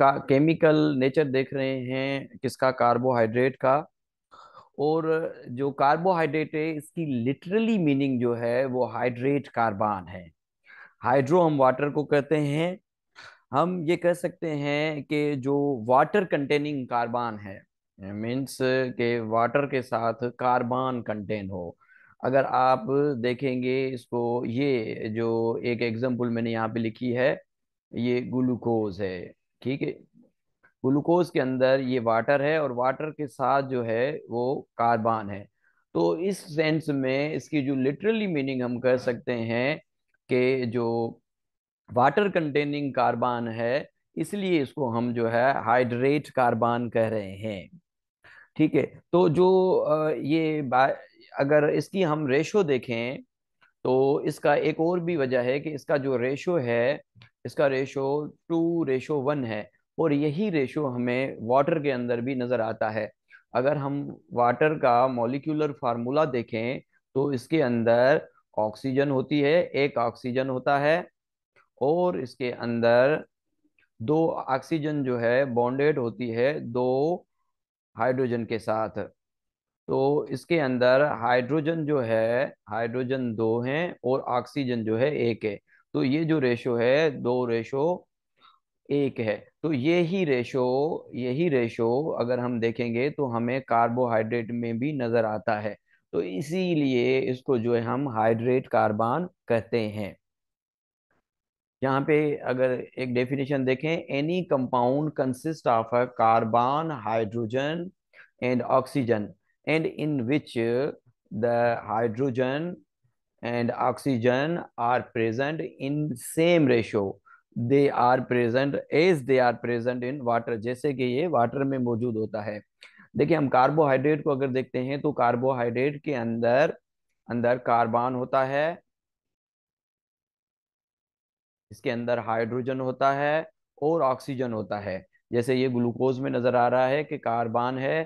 का chemical nature देख रहे हैं किसका कार्बोहाइड्रेट का और जो कार्बोहाइड्रेट है इसकी लिटरली मीनिंग जो है वो हाइड्रेट कार्बान है हाइड्रो हम वाटर को कहते हैं हम ये कह सकते हैं कि जो वाटर कंटेनिंग कार्बान है मीन्स के वाटर के साथ कार्बान कंटेन हो अगर आप देखेंगे इसको ये जो एक एग्जांपल मैंने यहाँ पे लिखी है ये ग्लूकोज है ठीक है ग्लूकोज के अंदर ये वाटर है और वाटर के साथ जो है वो कार्बन है तो इस सेंस में इसकी जो लिटरली मीनिंग हम कह सकते हैं कि जो वाटर कंटेनिंग कार्बन है इसलिए इसको हम जो है हाइड्रेट कार्बन कह रहे हैं ठीक है तो जो ये अगर इसकी हम रेशो देखें तो इसका एक और भी वजह है कि इसका जो रेशो है इसका रेशो टू रेशो वन है और यही रेशो हमें वाटर के अंदर भी नज़र आता है अगर हम वाटर का मॉलिक्यूलर फार्मूला देखें तो इसके अंदर ऑक्सीजन होती है एक ऑक्सीजन होता है और इसके अंदर दो ऑक्सीजन जो है बॉन्डेड होती है दो हाइड्रोजन के साथ तो इसके अंदर हाइड्रोजन जो है हाइड्रोजन दो हैं और ऑक्सीजन जो है एक है तो ये जो रेशो है दो रेशो एक है तो ये ही रेशो यही रेशो अगर हम देखेंगे तो हमें कार्बोहाइड्रेट में भी नजर आता है तो इसीलिए इसको जो है हम हाइड्रेट कार्बन कहते हैं यहाँ पे अगर एक डेफिनेशन देखें any compound consist of a carbon hydrogen and oxygen and in which the hydrogen and oxygen are present in same ratio they are present as they are present in water जैसे कि ये water में मौजूद होता है देखिए हम carbohydrate को अगर देखते हैं तो कार्बोहाइड्रेट के अंदर अंदर कार्बन होता है इसके अंदर हाइड्रोजन होता है और ऑक्सीजन होता है जैसे ये ग्लूकोज में नजर आ रहा है कि कार्बन है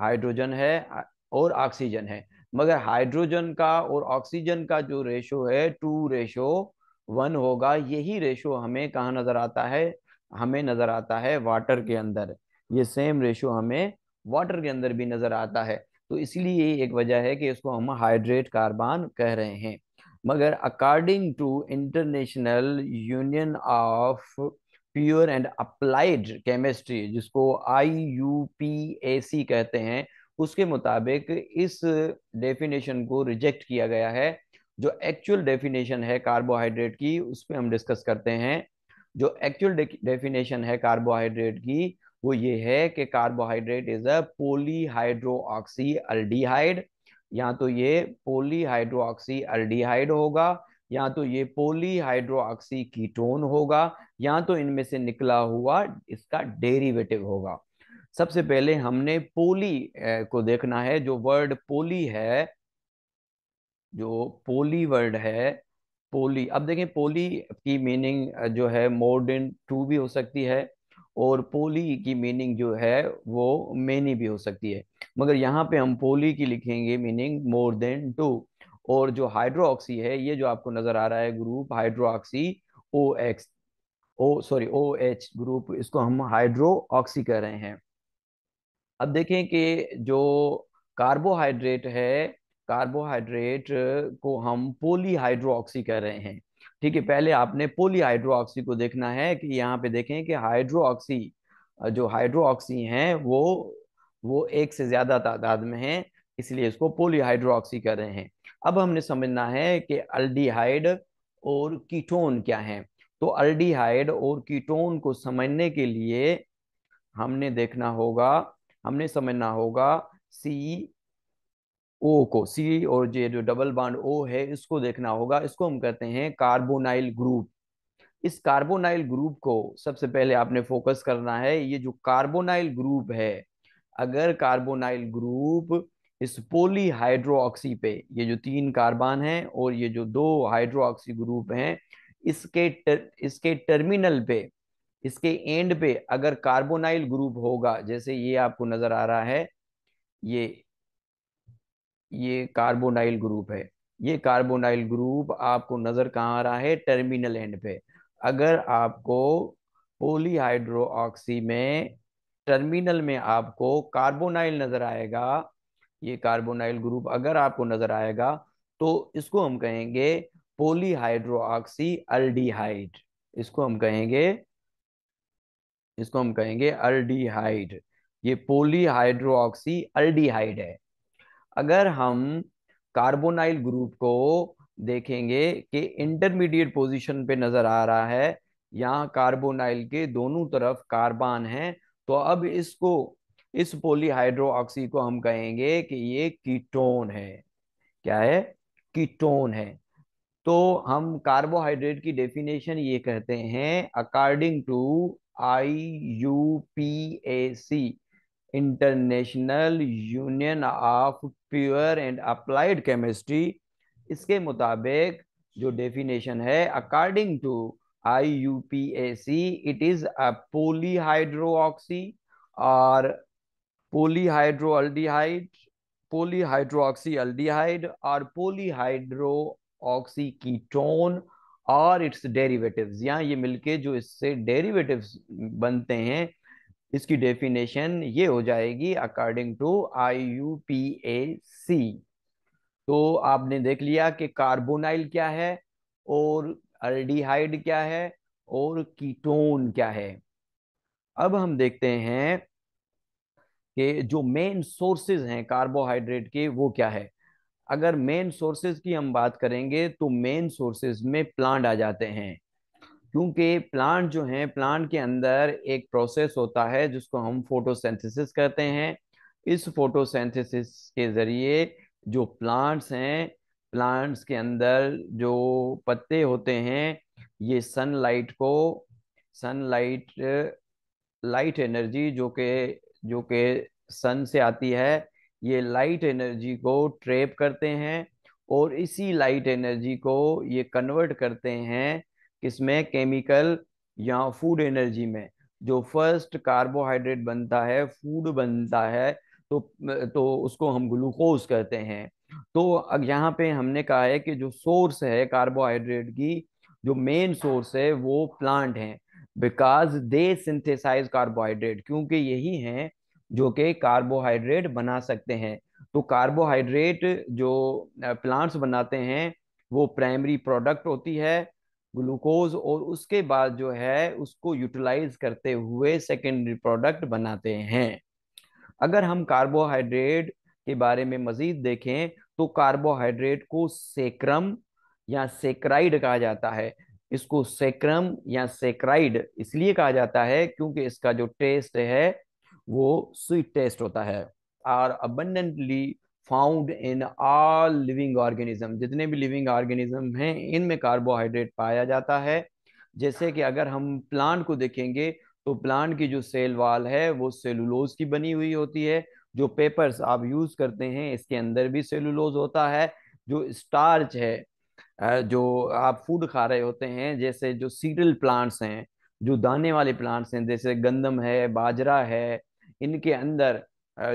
हाइड्रोजन है और ऑक्सीजन है मगर हाइड्रोजन का और ऑक्सीजन का जो रेशो है टू रेशो वन होगा यही रेशो हमें कहाँ नजर आता है हमें नजर आता है वाटर के अंदर ये सेम रेशो हमें वाटर के अंदर भी नजर आता है तो इसलिए ये एक वजह है कि इसको हम हाइड्रेट कार्बन कह रहे हैं मगर according to International Union of Pure and Applied Chemistry जिसको आई यू पी ए सी कहते हैं उसके मुताबिक इस डेफिनेशन को रिजेक्ट किया गया है जो एक्चुअल डेफिनेशन है कार्बोहाइड्रेट की उस पर हम डिस्कस करते हैं जो एक्चुअल डेफिनेशन है कार्बोहाइड्रेट की वो ये है कि carbohydrate is a polyhydroxy aldehyde या तो ये पोलीहाइड्रोक्सी अल्डीहाइड होगा या तो ये पोलीहाइड्रोक्सी कीटोन होगा या तो इनमें से निकला हुआ इसका डेरिवेटिव होगा सबसे पहले हमने पोली को देखना है जो वर्ड पोली है जो पोली वर्ड है पोली अब देखें पोली की मीनिंग जो है देन टू भी हो सकती है और पोली की मीनिंग जो है वो मेनी भी हो सकती है मगर यहाँ पे हम पोली की लिखेंगे मीनिंग मोर देन टू और जो हाइड्रोक्सी है ये जो आपको नजर आ रहा है group hydroxy O X O sorry O H group इसको हम हाइड्रो ऑक्सी कह रहे हैं अब देखें कि जो कार्बोहाइड्रेट है कार्बोहाइड्रेट को हम पोलीहाइड्रोक्सी कह रहे हैं ठीक है पहले आपने पोलीहाइड्रोक्सी को देखना है कि यहाँ पे देखें कि हाइड्रोक्सी जो हाइड्रोक्सी हैं वो वो एक से ज्यादा तादाद में हैं इसलिए इसको पोलीहाइड्रोक्सी कह रहे हैं अब हमने समझना है कि अल्डीहाइड और कीटोन क्या है तो अल्डीहाइड और कीटोन को समझने के लिए हमने देखना होगा हमने समझना होगा सी ओ को सी और जे जो डबल बाड ओ है इसको देखना होगा इसको हम कहते हैं कार्बोनाइल ग्रुप इस कार्बोनाइल ग्रुप को सबसे पहले आपने फोकस करना है ये जो कार्बोनाइल ग्रुप है अगर कार्बोनाइल ग्रुप इस पोली ऑक्सी पे ये जो तीन कार्बन है और ये जो दो हाइड्रोक्सी ग्रुप हैं इसके टर, इसके टर्मिनल पे इसके एंड पे अगर कार्बोनाइल ग्रुप होगा जैसे ये आपको नजर आ रहा है ये ये कार्बोनाइल ग्रुप है ये कार्बोनाइल ग्रुप आपको नजर कहाँ आ रहा है टर्मिनल एंड पे अगर आपको ऑक्सी में टर्मिनल में आपको कार्बोनाइल नजर आएगा ये कार्बोनाइल ग्रुप अगर आपको नजर आएगा तो इसको हम कहेंगे ऑक्सी अल्डीहाइड इसको हम कहेंगे इसको हम कहेंगे अल्डीहाइड ये पोलीहाइड्रोक्सी अल्डीहाइड है अगर हम कार्बोनाइल ग्रुप को देखेंगे कि इंटरमीडिएट पोजीशन पे नजर आ रहा है यहाँ कार्बोनाइल के दोनों तरफ कार्बन है तो अब इसको इस पोलीहाइड्रोक्सी को हम कहेंगे कि ये कीटोन है क्या है कीटोन है तो हम कार्बोहाइड्रेट की डेफिनेशन ये कहते हैं according to I U P A C International Union of Pure and Applied Chemistry इसके मुताबिक जो डेफिनेशन है according to I U P A C it is a oxy और पोलीहाइड्रोअल्डिहाइड ऑक्सी अल्डिहाइड और पोलीहाइड्रो ऑक्सी कीटोन और its derivatives यहाँ ये मिलके जो इससे डेरिवेटिव्स बनते हैं इसकी डेफिनेशन ये हो जाएगी according to I U P A C तो आपने देख लिया कि कार्बोनाइल क्या है और अल्डिहाइड क्या है और कीटोन क्या है अब हम देखते हैं कि जो मेन सोर्सेज हैं कार्बोहाइड्रेट के वो क्या है अगर मेन सोर्सेज की हम बात करेंगे तो मेन सोर्सेज में प्लांट आ जाते हैं क्योंकि प्लांट जो है प्लांट के अंदर एक प्रोसेस होता है जिसको हम फोटोसेंथिस करते हैं इस फोटोसेंथिस के ज़रिए जो प्लांट्स हैं प्लांट्स के अंदर जो पत्ते होते हैं ये सनलाइट को सनलाइट लाइट एनर्जी जो के जो के सन से आती है ये लाइट एनर्जी को ट्रेप करते हैं और इसी लाइट एनर्जी को ये कन्वर्ट करते हैं किसमें केमिकल या फूड एनर्जी में जो फर्स्ट कार्बोहाइड्रेट बनता है फूड बनता है तो तो उसको हम ग्लूकोज कहते हैं तो यहाँ पे हमने कहा है कि जो सोर्स है कार्बोहाइड्रेट की जो मेन सोर्स है वो प्लांट हैं बिकॉज दे सिंथेसाइज कार्बोहाइड्रेट क्योंकि यही हैं जो कि कार्बोहाइड्रेट बना सकते हैं तो कार्बोहाइड्रेट जो प्लांट्स बनाते हैं वो प्राइमरी प्रोडक्ट होती है ग्लूकोज और उसके बाद जो है उसको यूटिलाइज करते हुए सेकेंडरी प्रोडक्ट बनाते हैं अगर हम कार्बोहाइड्रेट के बारे में मजीद देखें तो कार्बोहाइड्रेट को सेक्रम या सेक्राइड कहा जाता है इसको सेक्रम या सेक्राइड इसलिए कहा जाता है क्योंकि इसका जो टेस्ट है वो स्वीट टेस्ट होता है are abundantly found in all living organism जितने भी लिविंग ऑर्गेनिज्म हैं इनमें कार्बोहाइड्रेट पाया जाता है जैसे कि अगर हम प्लांट को देखेंगे तो प्लांट की जो सेल वाल है वो सेलुलोज की बनी हुई होती है जो पेपर्स आप यूज करते हैं इसके अंदर भी सेलुलोज होता है जो स्टार्च है जो आप फूड खा रहे होते हैं जैसे जो सीडल प्लांट्स हैं जो दाने वाले प्लांट्स हैं जैसे गंदम है बाजरा है इनके अंदर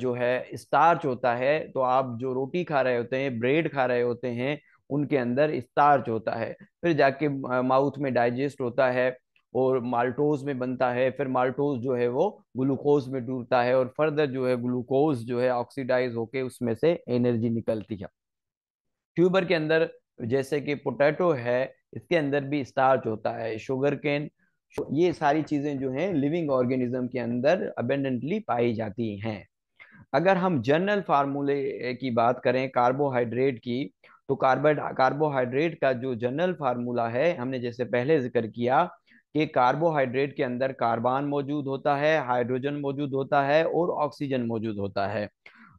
जो है स्टार्च होता है तो आप जो रोटी खा रहे होते हैं ब्रेड खा रहे होते हैं उनके अंदर स्टार्च होता है फिर जाके माउथ में डाइजेस्ट होता है और माल्टोज में बनता है फिर माल्टोज जो है वो ग्लूकोज में टूटता है और फर्दर जो है ग्लूकोज जो है ऑक्सीडाइज होके उसमें से एनर्जी निकलती है ट्यूबर के अंदर जैसे कि पोटैटो है इसके अंदर भी स्टार्च होता है शुगर केन तो ये सारी चीज़ें जो हैं लिविंग ऑर्गेनिज्म के अंदर अबेंडेंटली पाई जाती हैं अगर हम जनरल फार्मूले की बात करें कार्बोहाइड्रेट की तो कार्बन कार्बोहाइड्रेट का जो जनरल फार्मूला है हमने जैसे पहले जिक्र किया कि कार्बोहाइड्रेट के अंदर कार्बन मौजूद होता है हाइड्रोजन मौजूद होता है और ऑक्सीजन मौजूद होता है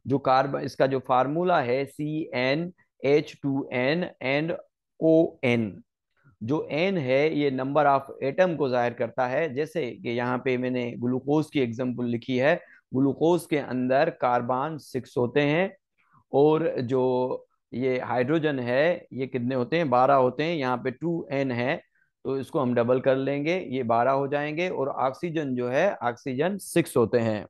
जो कार्ब इसका जो फार्मूला है C N H two N and O N जो एन है ये नंबर ऑफ एटम को जाहिर करता है जैसे कि यहाँ पे मैंने ग्लूकोज की एग्जाम्पल लिखी है ग्लूकोज के अंदर कार्बन सिक्स होते हैं और जो ये हाइड्रोजन है ये कितने होते हैं बारह होते हैं यहाँ पे टू एन है तो इसको हम डबल कर लेंगे ये बारह हो जाएंगे और ऑक्सीजन जो है ऑक्सीजन सिक्स होते हैं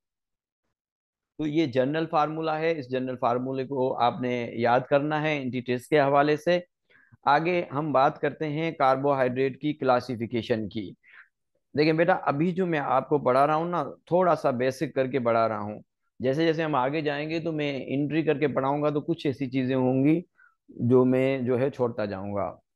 तो ये जनरल फार्मूला है इस जनरल फार्मूले को आपने याद करना है एंटी टेस्ट के हवाले से आगे हम बात करते हैं कार्बोहाइड्रेट की क्लासिफिकेशन की देखिए बेटा अभी जो मैं आपको पढ़ा रहा हूँ ना थोड़ा सा बेसिक करके पढ़ा रहा हूँ जैसे जैसे हम आगे जाएंगे तो मैं इंट्री करके पढ़ाऊंगा तो कुछ ऐसी चीज़ें होंगी जो मैं जो है छोड़ता जाऊंगा